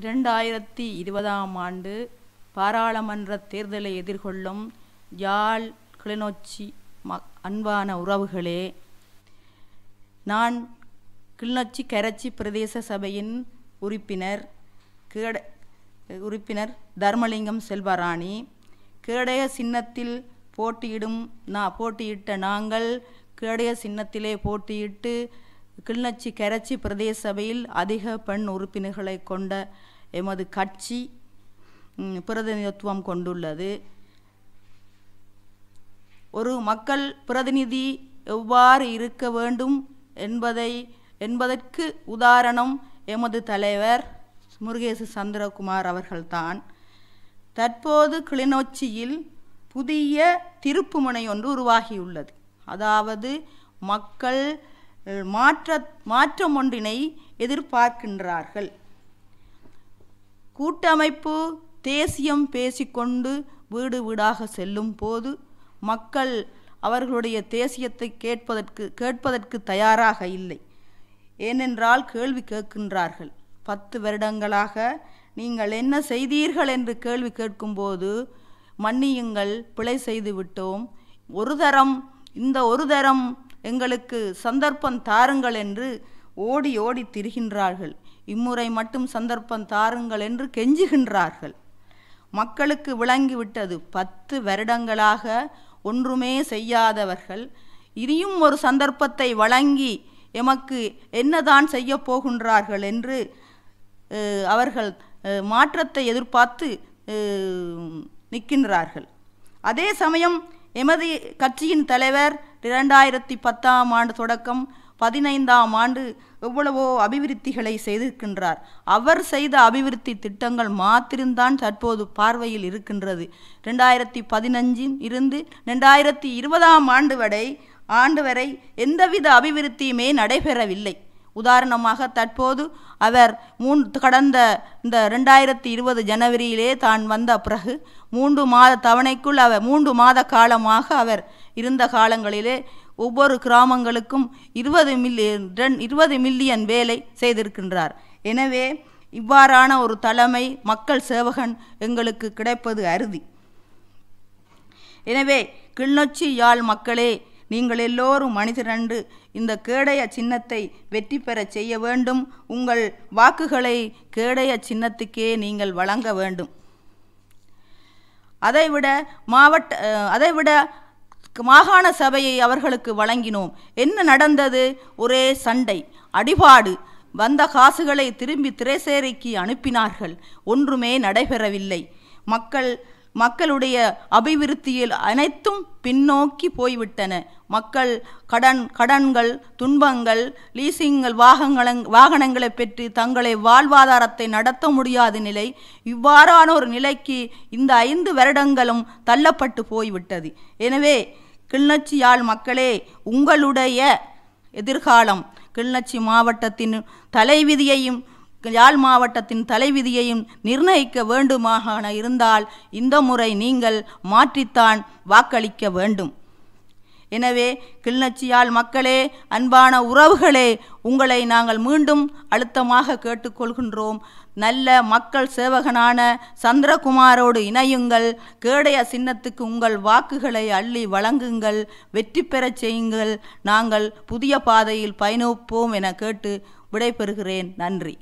இரண்டாயிரத்தி இருபதாம் ஆண்டு பாராளுமன்ற தேர்தலை எதிர்கொள்ளும் யாழ் கிளிநொச்சி ம அன்பான உறவுகளே நான் கிளிநொச்சி கரச்சி பிரதேச சபையின் உறுப்பினர் கேட உறுப்பினர் தர்மலிங்கம் செல்வராணி கேடய சின்னத்தில் போட்டியிடும் நான் போட்டியிட்ட நாங்கள் கேடய சின்னத்திலே போட்டியிட்டு கிளிநொச்சி கரச்சி பிரதேச சபையில் அதிக பெண் உறுப்பினர்களை கொண்ட எமது கட்சி பிரதிநிதித்துவம் கொண்டுள்ளது ஒரு மக்கள் பிரதிநிதி எவ்வாறு இருக்க வேண்டும் என்பதை என்பதற்கு உதாரணம் எமது தலைவர் முருகேசு சந்திரகுமார் அவர்கள்தான் தற்போது கிளிநொச்சியில் புதிய திருப்புமுனை ஒன்று உருவாகியுள்ளது அதாவது மக்கள் மாற்ற மாற்றம் ஒன்றினை எதிர்பார்க்கின்றார்கள் கூட்டமைப்பு தேசியம் பேசிக்கொண்டு வீடு வீடாக செல்லும் போது மக்கள் அவர்களுடைய தேசியத்தை கேட்பதற்கு கேட்பதற்கு தயாராக இல்லை ஏனென்றால் கேள்வி கேட்கின்றார்கள் பத்து வருடங்களாக நீங்கள் என்ன செய்தீர்கள் என்று கேள்வி கேட்கும்போது மன்னியுங்கள் பிழை செய்து விட்டோம் ஒரு தரம் இந்த ஒரு தரம் எங்களுக்கு சந்தர்ப்பம் தாருங்கள் என்று ஓடி ஓடி திரிகின்றார்கள் இம்முறை மட்டும் சந்தர்ப்பம் தாருங்கள் என்று கெஞ்சுகின்றார்கள் மக்களுக்கு விளங்கிவிட்டது பத்து வருடங்களாக ஒன்றுமே செய்யாதவர்கள் இனியும் ஒரு சந்தர்ப்பத்தை வழங்கி எமக்கு என்னதான் செய்ய போகின்றார்கள் என்று அவர்கள் மாற்றத்தை எதிர்பார்த்து நிற்கின்றார்கள் அதே சமயம் எமது கட்சியின் தலைவர் இரண்டாயிரத்தி பத்தாம் ஆண்டு தொடக்கம் பதினைந்தாம் ஆண்டு எவ்வளவோ அபிவிருத்திகளை செய்திருக்கின்றார் அவர் செய்த அபிவிருத்தி திட்டங்கள் மாத்திருந்தான் தற்போது பார்வையில் இருக்கின்றது ரெண்டாயிரத்தி பதினஞ்சில் இருந்து ரெண்டாயிரத்தி இருபதாம் ஆண்டு வரை ஆண்டு வரை எந்தவித அபிவிருத்தியுமே நடைபெறவில்லை உதாரணமாக தற்போது அவர் மூன் கடந்த இந்த ரெண்டாயிரத்தி இருபது ஜனவரியிலே தான் வந்த பிறகு மூன்று மாத தவணைக்குள் அவர் மூன்று மாத காலமாக அவர் இருந்த காலங்களிலே ஒவ்வொரு கிராமங்களுக்கும் இருபது மில்லியன் இருபது மில்லியன் வேலை செய்திருக்கின்றார் எனவே இவ்வாறான ஒரு தலைமை மக்கள் சேவகன் எங்களுக்கு கிடைப்பது அறுதி எனவே கிள்நொச்சி யாழ் மக்களே நீங்கள் எல்லோரும் மனிதரண்டு இந்த கேடய சின்னத்தை வெற்றி பெறச் செய்ய வேண்டும் உங்கள் வாக்குகளை கேடய சின்னத்துக்கே நீங்கள் வழங்க வேண்டும் அதைவிட மாவட்ட அதைவிட மாகாண சபையை அவர்களுக்கு வழங்கினோம் என்ன நடந்தது ஒரே சண்டை அடிபாடு வந்த காசுகளை திரும்பி திரைசேரிக்கு அனுப்பினார்கள் ஒன்றுமே நடைபெறவில்லை மக்கள் மக்களுடைய அபிவிருத்தியில் அனைத்தும் பின்னோக்கி போய்விட்டன மக்கள் கடன் கடன்கள் துன்பங்கள் லீசிங்கள் வாகங்கள வாகனங்களை பெற்று தங்களை வாழ்வாதாரத்தை நடத்த முடியாத நிலை இவ்வாறான ஒரு நிலைக்கு இந்த ஐந்து வருடங்களும் தள்ளப்பட்டு போய்விட்டது எனவே கிளிநொச்சியால் மக்களே உங்களுடைய எதிர்காலம் கிளிநொச்சி மாவட்டத்தின் தலைவிதியையும் யாழ் மாவட்டத்தின் தலைவிதியையும் நிர்ணயிக்க வேண்டுமாக இருந்தால் இந்த முறை நீங்கள் மாற்றித்தான் வாக்களிக்க வேண்டும் எனவே கிளிநொச்சியால் மக்களே அன்பான உறவுகளே உங்களை நாங்கள் மீண்டும் அழுத்தமாக கேட்டுக்கொள்கின்றோம் நல்ல மக்கள் சேவகனான சந்திரகுமாரோடு இணையுங்கள் கேடைய சின்னத்துக்கு உங்கள் வாக்குகளை அள்ளி வழங்குங்கள் வெற்றி பெறச் செய்யுங்கள் நாங்கள் புதிய பாதையில் பயணிப்போம் என கேட்டு விடைபெறுகிறேன் நன்றி